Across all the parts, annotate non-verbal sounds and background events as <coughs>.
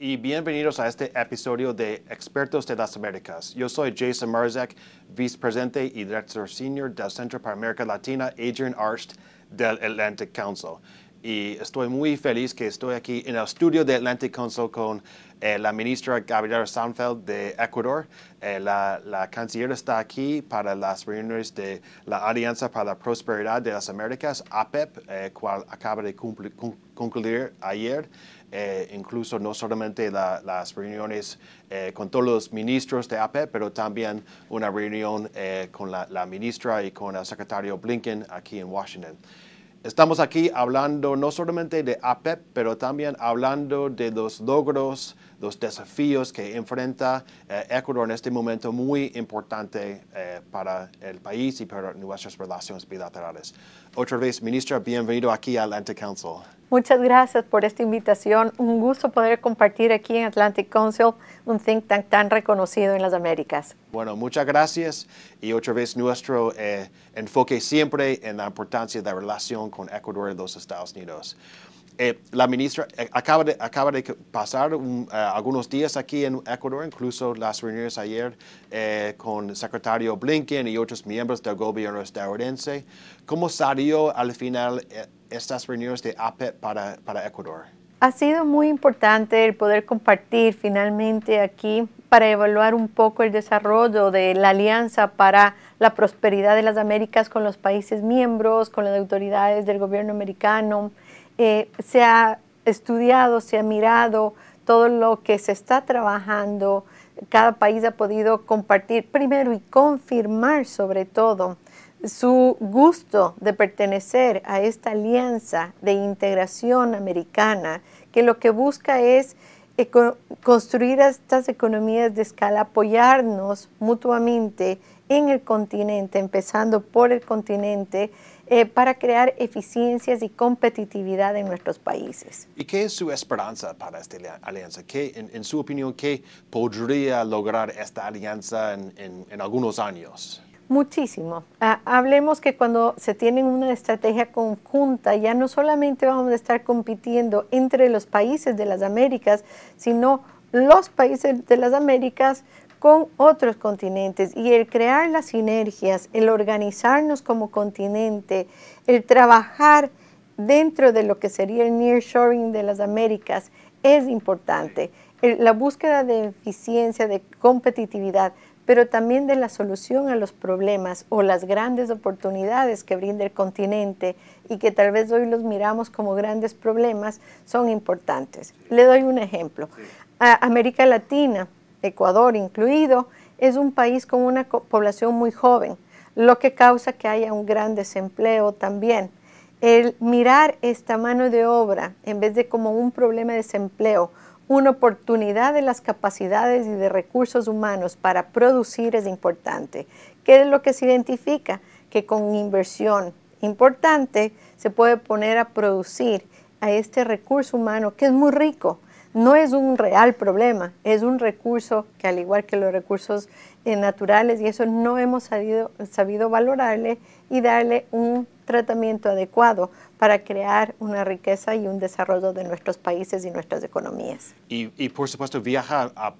y bienvenidos a este episodio de Expertos de las Américas. Yo soy Jason Marzek, vicepresidente y director senior del Centro para América Latina, Adrian Arst, del Atlantic Council y estoy muy feliz que estoy aquí en el estudio de Atlantic Council con eh, la ministra Gabriela Sanfeld de Ecuador. Eh, la, canciller está aquí para las reuniones de la Alianza para la Prosperidad de las Américas, APEP, e eh, cual acaba de concluir ayer. Eh, incluso no solamente las reuniones con todos los ministros de APEP, e pero también una reunión con la ministra y con el secretario Blinken aquí en Washington. Estamos aquí hablando no solamente de APEP, e pero también hablando de los logros, los desafíos que enfrenta eh, Ecuador en este momento muy importante eh, para el país y para nuestras relaciones bilaterales. Otra vez, ministra, bienvenido aquí al Atlantic Council. Muchas gracias por esta invitación. Un gusto poder compartir aquí en Atlantic Council, un think tank tan reconocido en las Américas. Bueno, muchas gracias y otra vez nuestro eh, enfoque siempre en la importancia de la relación con Ecuador y los Estados Unidos. Eh, la ministra eh, acaba, de, acaba de pasar algunos días aquí en Ecuador, incluso las reuniones ayer con el secretario Blinken y otros miembros del gobierno estadounidense. ¿Cómo salió al final estas reuniones de APET para, Ecuador? Ha sido muy importante el poder compartir finalmente aquí para evaluar un poco el desarrollo de la Alianza para la Prosperidad de las Américas con los países miembros, con las autoridades del gobierno americano. Eh, se ha estudiado, se ha mirado todo lo que se está trabajando. Cada país ha podido compartir primero y confirmar sobre todo su gusto de pertenecer a esta alianza de integración americana, que lo que busca es construir estas economías de escala, apoyarnos mutuamente en el continente, empezando por el continente, eh, para crear eficiencias y competitividad en nuestros países. ¿Y qué es su esperanza para esta alianza? ¿Qué, en, su opinión, qué podría lograr esta alianza en algunos años? Muchísimo. Ah, hablemos que cuando se tiene una estrategia conjunta, ya no solamente vamos a estar compitiendo entre los países de las Américas, sino los países de las Américas con otros continentes y el crear las sinergias, el organizarnos como continente, el trabajar dentro de lo que sería el nearshoring de las Américas es importante. la búsqueda de eficiencia, de competitividad, pero también de la solución a los problemas o las grandes oportunidades que brinda el continente y que tal vez hoy los miramos como grandes problemas, son importantes. Le doy un ejemplo. América Latina, Ecuador incluido, es un país con una población muy joven, lo que causa que haya un gran desempleo también. El mirar esta mano de obra en vez de como un problema de desempleo, una oportunidad de las capacidades y de recursos humanos para producir es importante. ¿Qué es lo que se identifica? Que con inversión importante se puede poner a producir a este recurso humano que es muy rico. No es un real problema, es un recurso que al igual que los recursos eh, naturales y eso no hemos sabido, sabido valorarle y darle un tratamiento adecuado para crear una riqueza y un desarrollo de nuestros países y nuestras economías. Y, por supuesto viaja a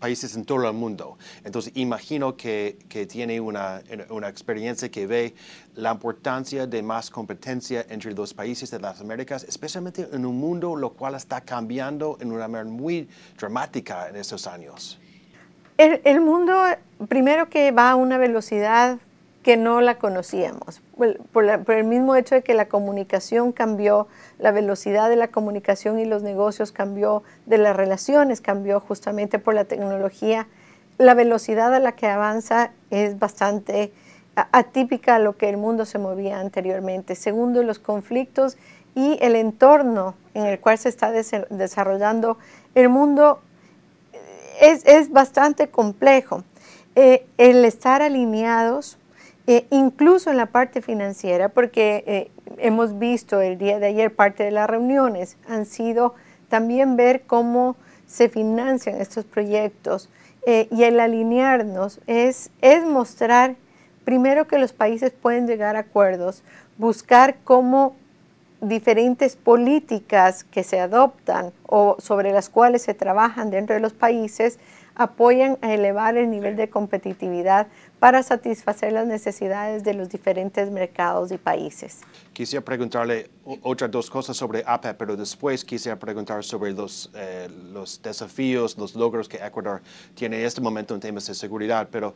países en todo el mundo. Entonces imagino que, que tiene una, una, experiencia que ve la importancia de más competencia entre los países de las Américas, especialmente en un mundo lo cual está cambiando en una manera muy dramática en estos años. el mundo, primero que va a una velocidad que no la conocíamos, pues, por, el mismo hecho de que la comunicación cambió, la velocidad de la comunicación y los negocios cambió, de las relaciones cambió justamente por la tecnología. La velocidad a la que avanza es bastante atípica a lo que el mundo se movía anteriormente. Segundo, los conflictos y el entorno en el cual se está desarrollando el mundo eh, es, bastante complejo. Eh, el estar alineados eh, incluso en la parte financiera, porque eh, hemos visto el día de ayer parte de las reuniones, han sido también ver cómo se financian estos proyectos eh, y el alinearnos es, es mostrar primero que los países pueden llegar a acuerdos, buscar cómo diferentes políticas que se adoptan o sobre las cuales se trabajan dentro de los países apoyan a elevar el nivel de competitividad para satisfacer las necesidades de los diferentes mercados y países. Quisiera preguntarle, otras dos cosas sobre APEP, pero después quisiera preguntar sobre los, eh, los desafíos, los logros que Ecuador tiene en este momento en temas de seguridad. Pero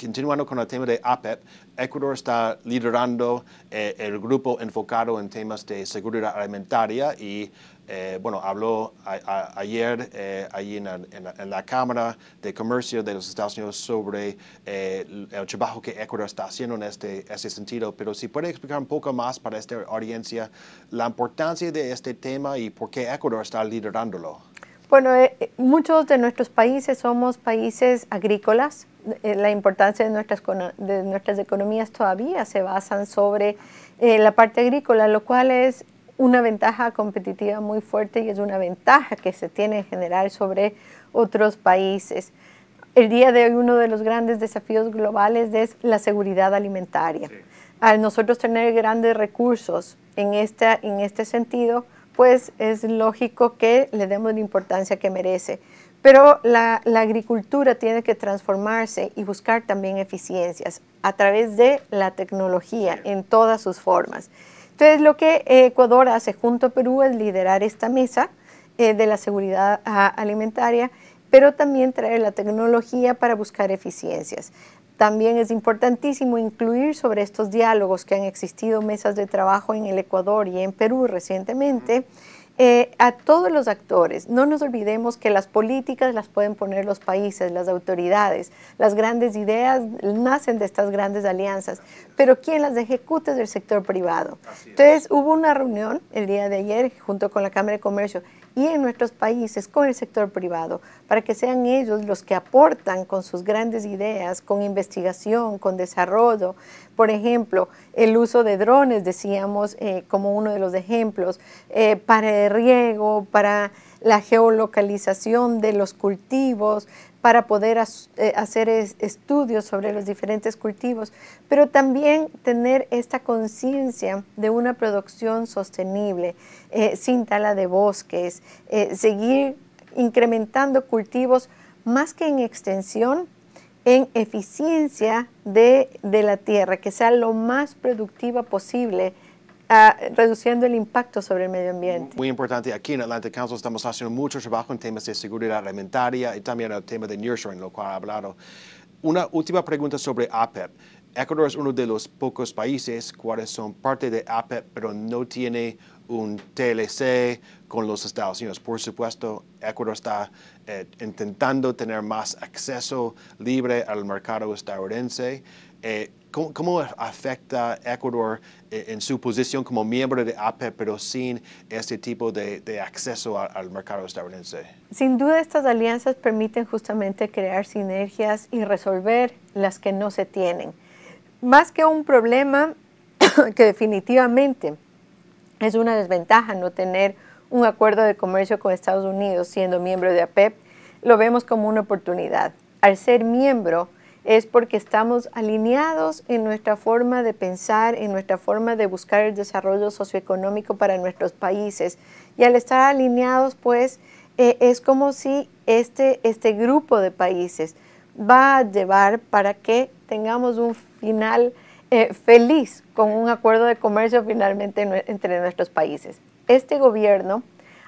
continuando con el tema de APEP, Ecuador está liderando eh, el grupo enfocado en temas de seguridad alimentaria y, eh, bueno, habló ayer allí en, la, Cámara de Comercio de los Estados Unidos sobre el trabajo que Ecuador está haciendo en este, sentido. Pero si puede explicar un poco más para esta audiencia la importancia de este tema y por qué Ecuador está liderándolo. Bueno, eh, eh, muchos de nuestros países somos países agrícolas. Eh, la importancia de nuestras, de nuestras economías todavía se basan sobre la parte agrícola, lo cual es una ventaja competitiva muy fuerte y es una ventaja que se tiene en general sobre otros países. El día de hoy uno de los grandes desafíos globales es la seguridad alimentaria al nosotros tener grandes recursos en, este sentido, pues es lógico que le demos la importancia que merece. Pero la, agricultura tiene que transformarse y buscar también eficiencias a través de la tecnología en todas sus formas. Entonces, lo que Ecuador hace junto a Perú es liderar esta mesa eh, de la seguridad ah, alimentaria, pero también traer la tecnología para buscar eficiencias. También es importantísimo incluir sobre estos diálogos que han existido mesas de trabajo en el Ecuador y en Perú recientemente. Eh, a todos los actores, no nos olvidemos que las políticas las pueden poner los países, las autoridades, las grandes ideas nacen de estas grandes alianzas, pero quien las ejecuta es el sector privado. Entonces hubo una reunión el día de ayer junto con la Cámara de Comercio y en nuestros países con el sector privado, para que sean ellos los que aportan con sus grandes ideas, con investigación, con desarrollo. Por ejemplo, el uso de drones, decíamos, eh, como uno de los ejemplos, eh, para el riego, para la geolocalización de los cultivos, para poder eh, hacer estudios sobre los diferentes cultivos, pero también tener esta conciencia de una producción sostenible, eh, sin tala de bosques, eh, seguir incrementando cultivos más que en extensión, en eficiencia de, de la tierra, que sea lo más productiva posible reduciendo el impacto sobre el medio ambiente. Muy importante, aquí en Atlantic Council estamos haciendo mucho trabajo en temas de seguridad alimentaria y también el tema de en lo cual ha hablado. Una última pregunta sobre APEP. E Ecuador es uno de los pocos países cuales son parte de APEP, e pero no tiene un TLC con los Estados Unidos. Por supuesto, Ecuador está eh, intentando tener más acceso libre al mercado estadounidense. Eh, ¿Cómo, afecta Ecuador eh, en, su posición como miembro de APEC, pero sin este tipo de, acceso al mercado estadounidense? Sin duda, estas alianzas permiten justamente crear sinergias y resolver las que no se tienen. Más que un problema <coughs> que definitivamente es una desventaja no tener un acuerdo de comercio con Estados Unidos siendo miembro de APEP, e, lo vemos como una oportunidad. Al ser miembro, es porque estamos alineados en nuestra forma de pensar, en nuestra forma de buscar el desarrollo socioeconómico para nuestros países. Y al estar alineados, pues, eh, es como si este, este, grupo de países va a llevar para que tengamos un final eh, feliz con un acuerdo de comercio finalmente entre nuestros países. Este gobierno,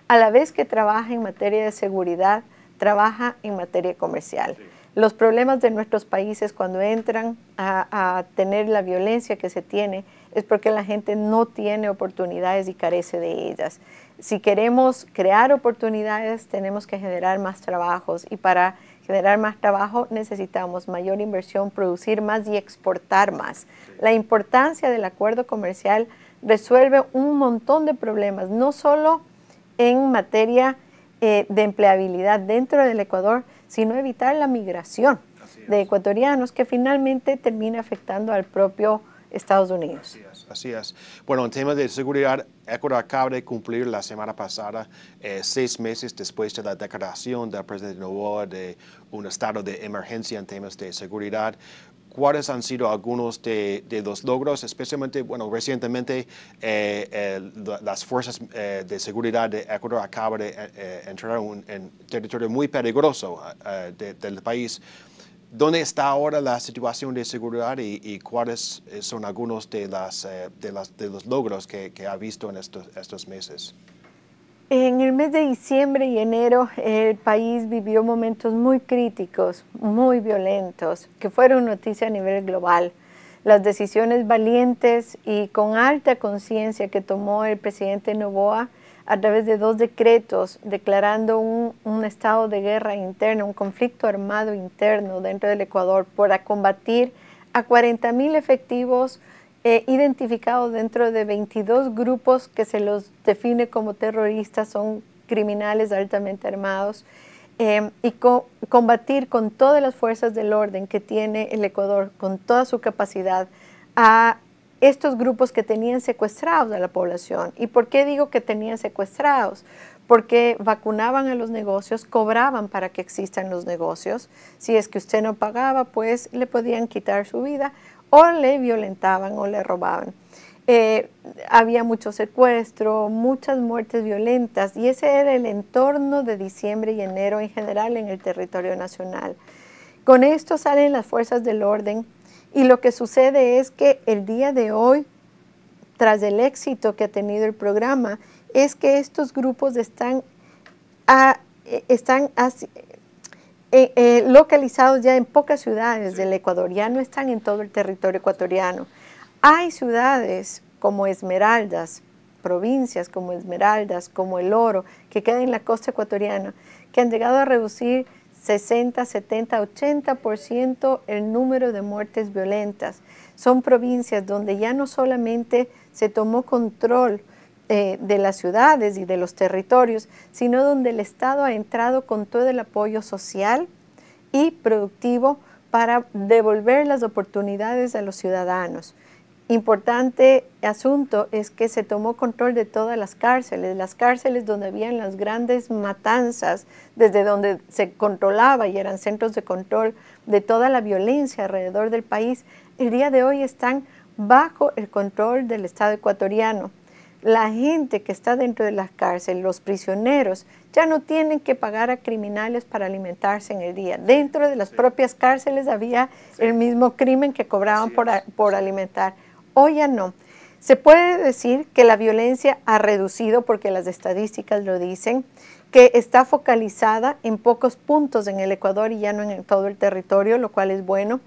a la vez que trabaja en materia de seguridad, trabaja en materia comercial los problemas de nuestros países cuando entran a, tener la violencia que se tiene es porque la gente no tiene oportunidades y carece de ellas. Si queremos crear oportunidades, tenemos que generar más trabajos y para generar más trabajo necesitamos mayor inversión, producir más y exportar más. La importancia del acuerdo comercial resuelve un montón de problemas, no solo en materia eh, de empleabilidad dentro del Ecuador, sino evitar la migración de ecuatorianos que finalmente termina afectando al propio Estados Unidos. Así es, Bueno, en temas de seguridad, Ecuador acaba de cumplir la semana pasada, eh, seis meses después de la declaración del presidente Novoa de un estado de emergencia en temas de seguridad cuáles han sido algunos de, los logros, especialmente, bueno, recientemente eh, las fuerzas eh, de seguridad de Ecuador acaban de eh, entrar un, en territorio muy peligroso del país. ¿Dónde está ahora la situación de seguridad y, cuáles son algunos de, las, los logros que, que ha visto en estos, estos meses? En el mes de diciembre y enero el país vivió momentos muy críticos, muy violentos, que fueron noticia a nivel global. Las decisiones valientes y con alta conciencia que tomó el presidente Novoa a través de dos decretos declarando un, estado de guerra interna, un conflicto armado interno dentro del Ecuador para combatir a mil efectivos eh, identificado dentro de 22 grupos que se los define como terroristas, son criminales altamente armados, em, y combatir con todas las fuerzas del orden que tiene el Ecuador, con toda su capacidad, a estos grupos que tenían secuestrados a la población. ¿Y por qué digo que tenían secuestrados? Porque vacunaban a los negocios, cobraban para que existan los negocios. Si es que usted no pagaba, pues le podían quitar su vida o le violentaban o le robaban. Eh, había mucho secuestro, muchas muertes violentas y ese era el entorno de diciembre y enero en general en el territorio nacional. Con esto salen las fuerzas del orden y lo que sucede es que el día de hoy, tras el éxito que ha tenido el programa, es que estos grupos están, eh, están eh, eh, localizados ya en pocas ciudades del Ecuador, ya no están en todo el territorio ecuatoriano. Hay ciudades como Esmeraldas, provincias como Esmeraldas, como El Oro, que quedan en la costa ecuatoriana, que han llegado a reducir 60, 70, 80% el número de muertes violentas. Son provincias donde ya no solamente se tomó control de las ciudades y de los territorios, sino donde el Estado ha entrado con todo el apoyo social y productivo para devolver las oportunidades a los ciudadanos. Importante asunto es que se tomó control de todas las cárceles, las cárceles donde habían las grandes matanzas, desde donde se controlaba y eran centros de control de toda la violencia alrededor del país, el día de hoy están bajo el control del Estado ecuatoriano la gente que está dentro de las cárceles, los prisioneros, ya no tienen que pagar a criminales para alimentarse en el día. Dentro de las propias cárceles había el mismo crimen que cobraban por, por alimentar. Hoy ya no. Se puede decir que la violencia ha reducido, porque las estadísticas lo dicen, que está focalizada en pocos puntos en el Ecuador y ya no en todo el territorio, lo cual es bueno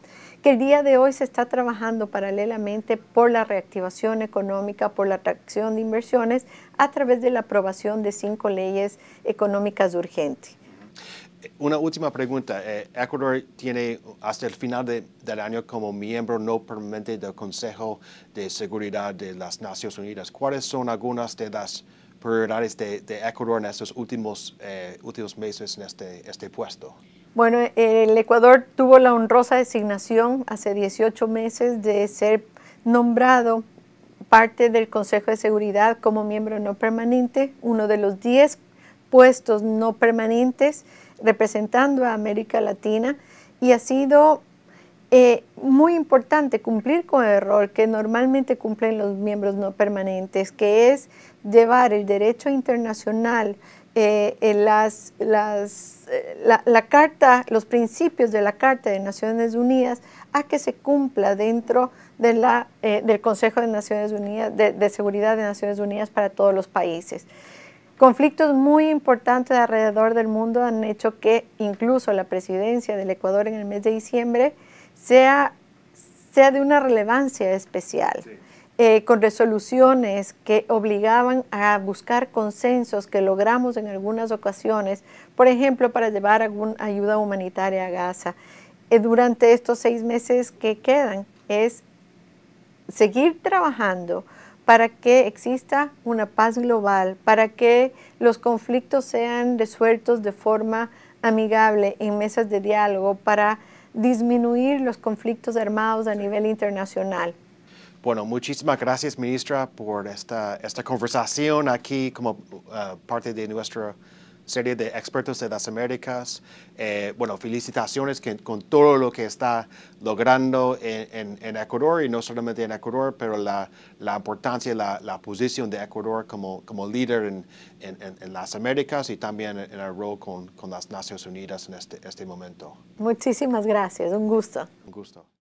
que el día de hoy se está trabajando paralelamente por la reactivación económica, por la atracción de inversiones, a través de la aprobación de cinco leyes económicas urgentes. Una última pregunta. Eh, Ecuador tiene hasta el final del año como miembro no permanente del Consejo de Seguridad de las Naciones Unidas. ¿Cuáles son algunas de las prioridades de, Ecuador en estos últimos, eh, últimos meses en este, este puesto? Bueno, el Ecuador tuvo la honrosa designación hace 18 meses de ser nombrado parte del Consejo de Seguridad como miembro no permanente, uno de los 10 puestos no permanentes representando a América Latina y ha sido eh, muy importante cumplir con el rol que normalmente cumplen los miembros no permanentes, que es llevar el derecho internacional eh, las, las, eh, la, carta, los principios de la Carta de Naciones Unidas a que se cumpla dentro de la, eh, del Consejo de Naciones Unidas, de, Seguridad de Naciones Unidas para todos los países. Conflictos muy importantes alrededor del mundo han hecho que incluso la presidencia del Ecuador en el mes de diciembre sea, sea de una relevancia especial. Eh, con resoluciones que obligaban a buscar consensos que logramos en algunas ocasiones, por ejemplo, para llevar alguna ayuda humanitaria a Gaza. Eh, durante estos seis meses que quedan es seguir trabajando para que exista una paz global, para que los conflictos sean resueltos de forma amigable en mesas de diálogo, para disminuir los conflictos armados a nivel internacional. Bueno, muchísimas gracias, ministra, por esta, esta conversación aquí como eh, parte de nuestra serie de expertos de las Américas. Eh, bueno, felicitaciones con todo lo que está logrando en, Ecuador y no solamente en Ecuador, pero la, importancia, la, la posición de Ecuador como, como líder en, las Américas y también en el rol con, las Naciones Unidas en este, este momento. Muchísimas gracias, un gusto. Un gusto.